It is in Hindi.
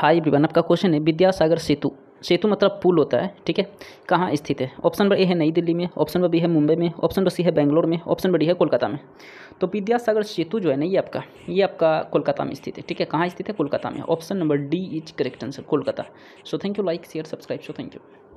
हाई ब्रिवन आपका क्वेश्चन है विद्यासागर सेतु सेतु मतलब पुल होता है ठीक है कहाँ स्थित है ऑप्शन नंबर ए है नई दिल्ली में ऑप्शन नंबर बी है मुंबई में ऑप्शन नंबर सी है बेंगलोर में ऑप्शन नंबर डी है कोलकाता में तो विद्यासागर सेतु जो है ना ये आपका ये आपका कोलकाता में स्थित है ठीक है कहाँ स्थित है कोलकाता में option number D is correct answer Kolkata so thank you like share subscribe so thank you